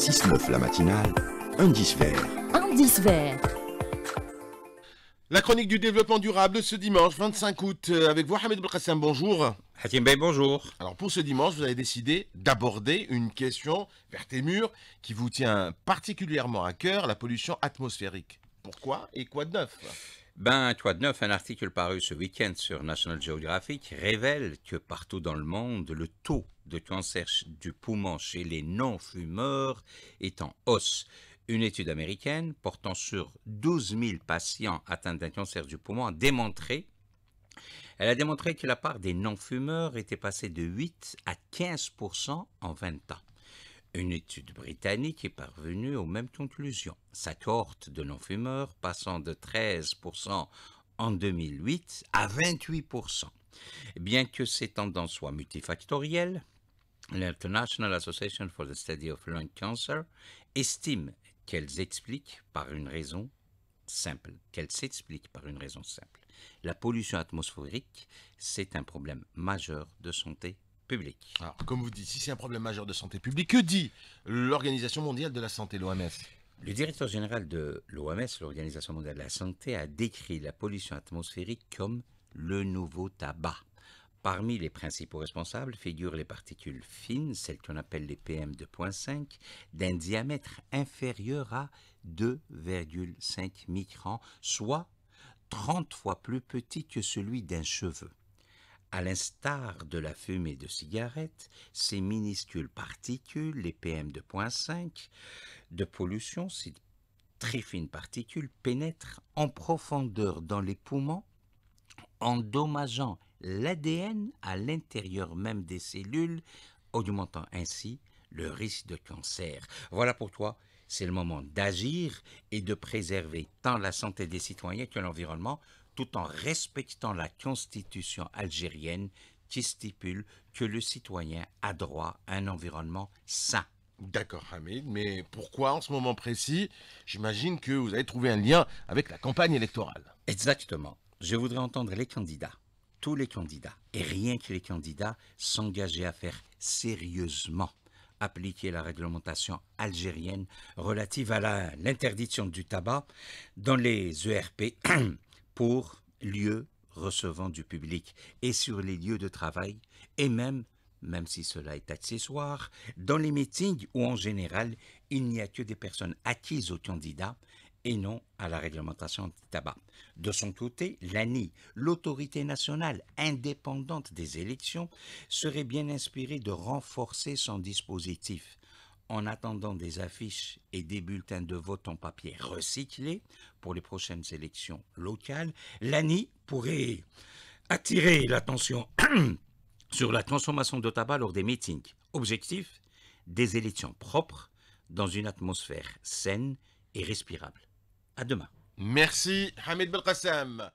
6-9 la matinale, 1-10 vert. 1-10 vert. La chronique du développement durable ce dimanche 25 août euh, avec vous Hamid Belkacem, bonjour. Hatim Bey, bonjour. Alors pour ce dimanche, vous avez décidé d'aborder une question vers tes murs qui vous tient particulièrement à cœur, la pollution atmosphérique. Pourquoi et quoi de neuf ben, toi de neuf, un article paru ce week-end sur National Geographic révèle que partout dans le monde, le taux de cancer du poumon chez les non-fumeurs est en hausse. Une étude américaine portant sur 12 000 patients atteints d'un cancer du poumon a démontré a démontré que la part des non-fumeurs était passée de 8 à 15 en 20 ans. Une étude britannique est parvenue aux mêmes conclusions. Sa cohorte de non-fumeurs passant de 13 en 2008 à 28 Bien que ces tendances soient multifactorielles, l'International Association for the Study of Lung Cancer estime qu'elles expliquent par une raison simple, qu'elle s'explique par une raison simple. La pollution atmosphérique, c'est un problème majeur de santé publique. Alors, comme vous dites, si c'est un problème majeur de santé publique, que dit l'Organisation mondiale de la santé, l'OMS le directeur général de l'OMS, l'Organisation mondiale de la santé, a décrit la pollution atmosphérique comme le nouveau tabac. Parmi les principaux responsables figurent les particules fines, celles qu'on appelle les PM2.5, d'un diamètre inférieur à 2,5 microns, soit 30 fois plus petit que celui d'un cheveu. À l'instar de la fumée de cigarette, ces minuscules particules, les PM2.5, de pollution, ces très fines particules, pénètrent en profondeur dans les poumons, endommageant l'ADN à l'intérieur même des cellules, augmentant ainsi le risque de cancer. Voilà pour toi, c'est le moment d'agir et de préserver tant la santé des citoyens que l'environnement, tout en respectant la constitution algérienne qui stipule que le citoyen a droit à un environnement sain. D'accord Hamid, mais pourquoi en ce moment précis J'imagine que vous avez trouvé un lien avec la campagne électorale. Exactement. Je voudrais entendre les candidats tous les candidats, et rien que les candidats, s'engager à faire sérieusement appliquer la réglementation algérienne relative à l'interdiction du tabac dans les ERP pour lieux recevant du public et sur les lieux de travail et même, même si cela est accessoire, dans les meetings où en général il n'y a que des personnes acquises aux candidats et non à la réglementation du tabac. De son côté, l'ANI, l'autorité nationale indépendante des élections, serait bien inspirée de renforcer son dispositif en attendant des affiches et des bulletins de vote en papier recyclés pour les prochaines élections locales, l'ANI pourrait attirer l'attention sur la transformation de tabac lors des meetings. Objectif des élections propres dans une atmosphère saine et respirable. Merci Hamid Belkacem.